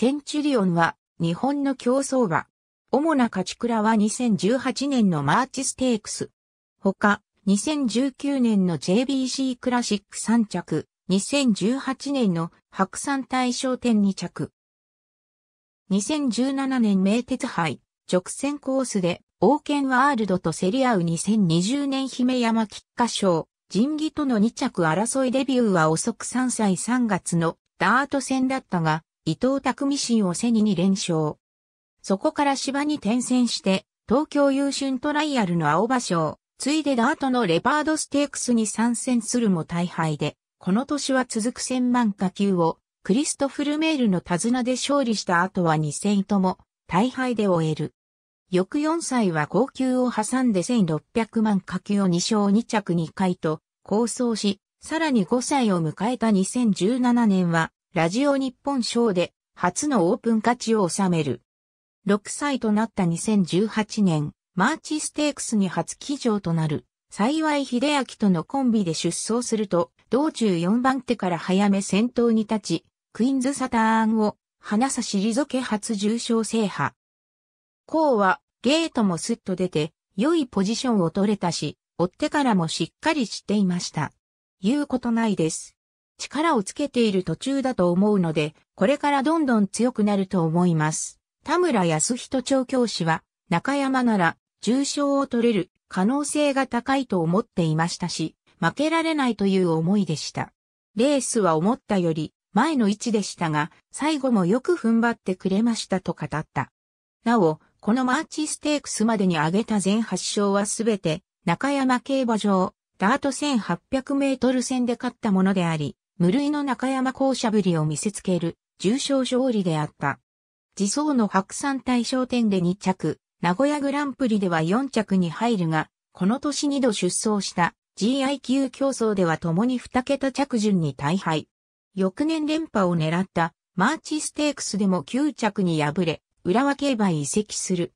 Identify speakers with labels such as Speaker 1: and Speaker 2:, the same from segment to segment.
Speaker 1: センチュリオンは日本の競走馬。主な勝ち倉は2018年のマーチステークス。他、2019年の JBC クラシック3着、2018年の白山大賞典2着。2017年名鉄杯、直線コースで、王権ワールドと競り合う2020年姫山菊花賞、仁義との2着争いデビューは遅く3歳3月のダート戦だったが、伊藤匠心を背に2連勝。そこから芝に転戦して、東京優春トライアルの青葉賞、ついでダートのレパードステークスに参戦するも大敗で、この年は続く千万火級を、クリストフルメールの手綱で勝利した後は2戦とも、大敗で終える。翌4歳は高級を挟んで1600万火級を2勝2着2回と、構想し、さらに5歳を迎えた2017年は、ラジオ日本賞で初のオープン価値を収める。6歳となった2018年、マーチステークスに初騎乗となる、幸い秀明とのコンビで出走すると、道中4番手から早め先頭に立ち、クイーンズサターンを、花差しりけ初重賞制覇。こうは、ゲートもスッと出て、良いポジションを取れたし、追ってからもしっかりしていました。言うことないです。力をつけている途中だと思うので、これからどんどん強くなると思います。田村康人調教師は、中山なら重賞を取れる可能性が高いと思っていましたし、負けられないという思いでした。レースは思ったより前の位置でしたが、最後もよく踏ん張ってくれましたと語った。なお、このマーチステークスまでに挙げた全8勝はすべて中山競馬場、ダート1800メートル戦で勝ったものであり、無類の中山校舎ぶりを見せつける、重賞勝利であった。自走の白山大賞典で2着、名古屋グランプリでは4着に入るが、この年2度出走した GIQ 競争では共に2桁着順に大敗。翌年連覇を狙ったマーチステークスでも9着に敗れ、浦和競馬移籍する。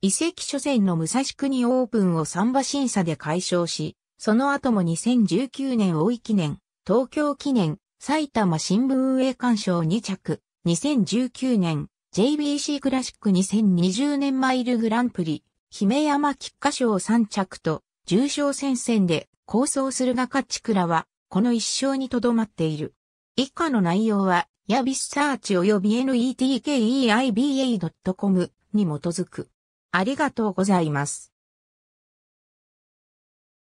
Speaker 1: 移籍初戦の武蔵国オープンを3馬審査で解消し、その後も2019年大井記念、東京記念、埼玉新聞運営鑑賞2着、2019年、JBC クラシック2020年マイルグランプリ、姫山菊花賞3着と、重賞戦線で構想するが勝ち倉は、この一勝にとどまっている。以下の内容は、ヤビスサーチ及び netkeiba.com に基づく。ありがとうございます。